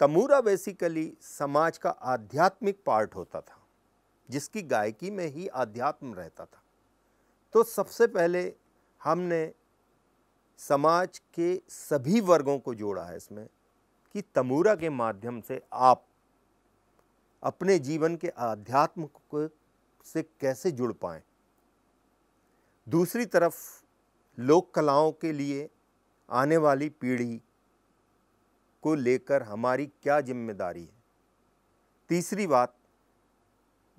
तमूरा basically समाज का आध्यात्मिक पार्ट होता था जिसकी गायकी में ही आध्यात्म रहता था तो सबसे पहले हमने समाज के सभी वर्गों को जोड़ा है इसमें कि तमूरा के माध्यम से आप अपने जीवन के आध्यात्म को से कैसे जुड़ पाए दूसरी तरफ लोक कलाओं के लिए आने वाली पीढ़ी को लेकर हमारी क्या जिम्मेदारी है तीसरी बात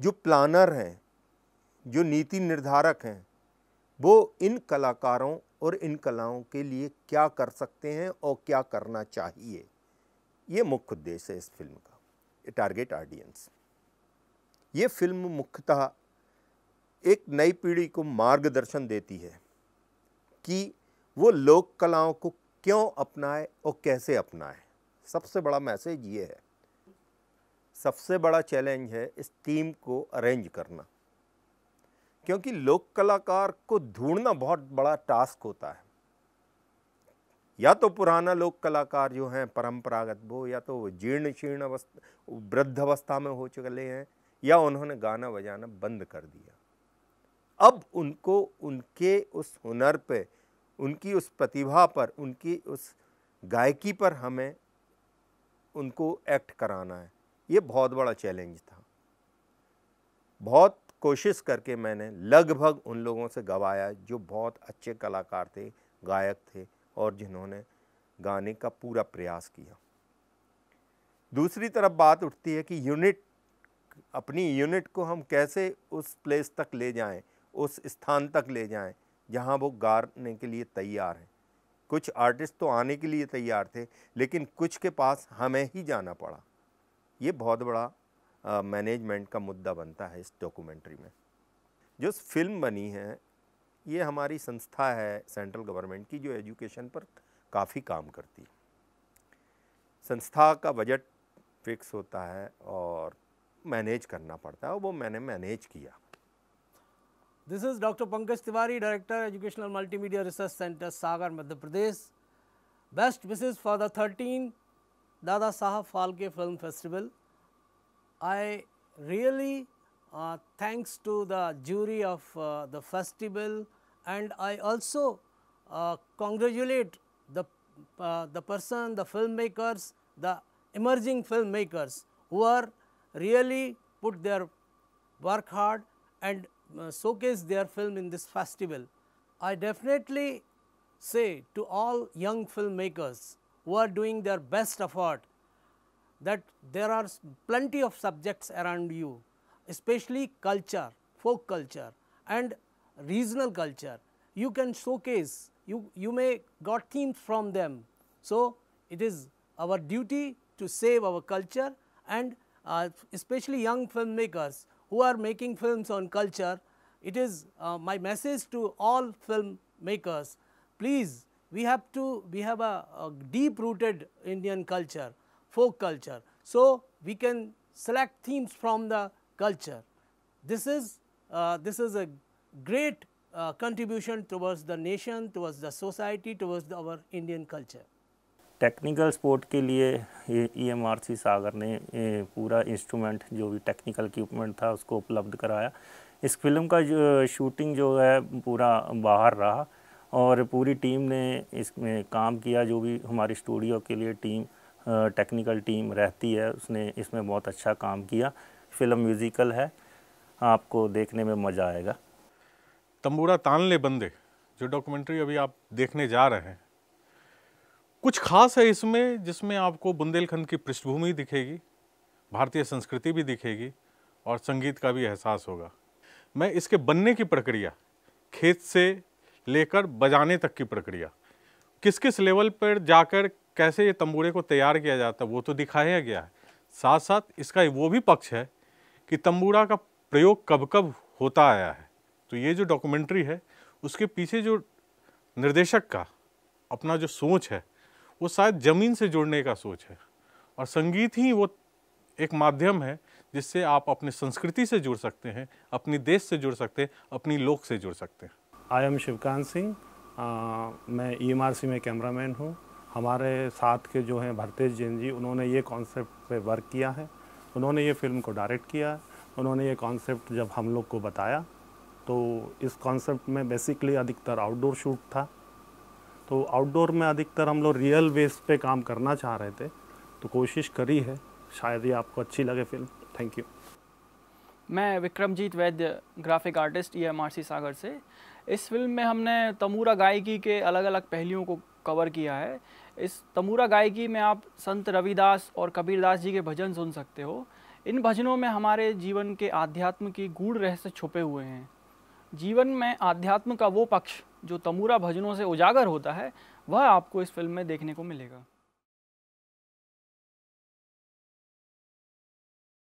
जो प्लानर हैं जो नीति निर्धारक हैं वो इन कलाकारों और इन कलाओं के लिए क्या कर सकते हैं और क्या करना चाहिए ये मुख्य उद्देश्य है इस फिल्म का टारगेट ऑडियंस ये फिल्म मुख्यतः एक नई पीढ़ी को मार्गदर्शन देती है कि वो लोक कलाओं को क्यों अपनाए और कैसे अपनाएं सबसे बड़ा मैसेज ये है सबसे बड़ा चैलेंज है इस टीम को अरेंज करना क्योंकि लोक कलाकार को ढूंढना बहुत बड़ा टास्क होता है या तो पुराना लोक कलाकार जो हैं परंपरागत वो या तो वो जीर्ण शीर्ण अवस्था वृद्ध अवस्था में हो चुके हैं या उन्होंने गाना बजाना बंद कर दिया अब उनको उनके उस हुनर पे उनकी उस प्रतिभा पर उनकी उस गायकी पर हमें उनको एक्ट कराना है ये बहुत बड़ा चैलेंज था बहुत कोशिश करके मैंने लगभग उन लोगों से गवाया जो बहुत अच्छे कलाकार थे गायक थे और जिन्होंने गाने का पूरा प्रयास किया दूसरी तरफ बात उठती है कि यूनिट अपनी यूनिट को हम कैसे उस प्लेस तक ले जाएं उस स्थान तक ले जाएं जहां वो गाने के लिए तैयार हैं कुछ आर्टिस्ट तो आने के लिए तैयार थे लेकिन कुछ के पास हमें ही जाना पड़ा ये बहुत बड़ा मैनेजमेंट का मुद्दा बनता है इस डॉक्यूमेंट्री में जो फिल्म बनी है ये हमारी संस्था है सेंट्रल गवर्नमेंट की जो एजुकेशन पर काफ़ी काम करती है संस्था का बजट फिक्स होता है और मैनेज करना पड़ता है वो मैंने मैनेज किया This is Dr. Pankaj Tiwari, Director, Educational Multimedia Research Center, Sagar, Madhya Pradesh. Best wishes for the 13th Dada Sahab Falke Film Festival. I really uh, thanks to the jury of uh, the festival and I also uh, congratulate the, uh, the person, the filmmakers, the emerging filmmakers who are really put their work hard and uh, showcase their film in this festival. I definitely say to all young filmmakers who are doing their best effort that there are plenty of subjects around you, especially culture, folk culture and regional culture. You can showcase, you, you may got themes from them. So, it is our duty to save our culture and uh, especially young filmmakers who are making films on culture, it is uh, my message to all film makers, please we have to, we have a, a deep rooted Indian culture, folk culture. So, we can select themes from the culture. This is, uh, this is a great uh, contribution towards the nation, towards the society, towards the, our Indian culture. Technical support के लिए E M R C सागर ने पूरा instrument जो भी technical equipment था उसको उपलब्ध कराया इस फिल्म का जो शूटिंग जो है पूरा बाहर रहा और पूरी टीम ने इसमें काम किया जो भी हमारी स्टूडियो के लिए टीम टेक्निकल टीम रहती है उसने इसमें बहुत अच्छा काम किया फिल्म म्यूज़िकल है आपको देखने में मज़ा आएगा तंबूरा तानले बंदे जो डॉक्यूमेंट्री अभी आप देखने जा रहे हैं कुछ खास है इसमें जिसमें आपको बुंदेलखंड की पृष्ठभूमि दिखेगी भारतीय संस्कृति भी दिखेगी और संगीत का भी एहसास होगा मैं इसके बनने की प्रक्रिया खेत से लेकर बजाने तक की प्रक्रिया किस किस लेवल पर जाकर कैसे ये तम्बूरे को तैयार किया जाता है वो तो दिखाया गया है साथ साथ इसका वो भी पक्ष है कि तम्बूरा का प्रयोग कब कब होता आया है तो ये जो डॉक्यूमेंट्री है उसके पीछे जो निर्देशक का अपना जो सोच है वो शायद ज़मीन से जुड़ने का सोच है और संगीत ही वो एक माध्यम है जिससे आप अपनी संस्कृति से जुड़ सकते हैं अपनी देश से जुड़ सकते हैं अपनी लोक से जुड़ सकते हैं आई एम शिवकांत सिंह मैं ईएमआरसी e में कैमरामैन हूँ हमारे साथ के जो हैं भरतेश जैन जी उन्होंने ये कॉन्सेप्ट पे वर्क किया है उन्होंने ये फिल्म को डायरेक्ट किया उन्होंने ये कॉन्सेप्ट जब हम लोग को बताया तो इस कॉन्सेप्ट में बेसिकली अधिकतर आउटडोर शूट था तो आउटडोर में अधिकतर हम लोग रियल वेस्ट पे काम करना चाह रहे थे तो कोशिश करी है शायद ये आपको अच्छी लगे फिल्म थैंक यू मैं विक्रमजीत वैद्य ग्राफिक आर्टिस्ट ई एम सागर से इस फिल्म में हमने तमूरा गायकी के अलग अलग पहलुओं को कवर किया है इस तमूरा गायकी में आप संत रविदास और कबीरदास जी के भजन सुन सकते हो इन भजनों में हमारे जीवन के आध्यात्म की गूढ़ रहस्य छुपे हुए हैं जीवन में आध्यात्म का वो पक्ष जो तमूरा भजनों से उजागर होता है वह आपको इस फिल्म में देखने को मिलेगा